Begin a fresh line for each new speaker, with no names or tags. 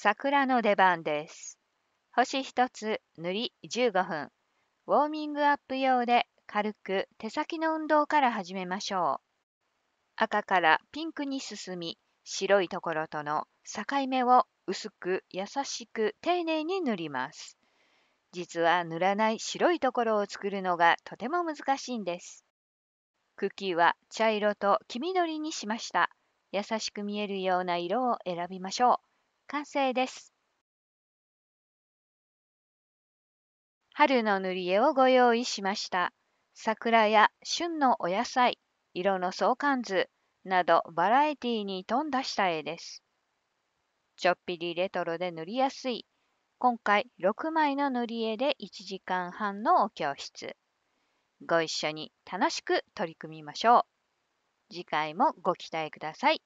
桜の出番です。星1つ塗り15分。ウォーミングアップ用で軽く手先の運動から始めましょう。赤からピンクに進み、白いところとの境目を薄く優しく丁寧に塗ります。実は塗らない白いところを作るのがとても難しいんです。茎は茶色と黄緑にしました。優しく見えるような色を選びましょう。完成です。春の塗り絵をご用意しました。桜や旬のお野菜、色の相関図などバラエティに富んだ下絵です。ちょっぴりレトロで塗りやすい。今回6枚の塗り絵で1時間半のお教室。ご一緒に楽しく取り組みましょう。次回もご期待ください。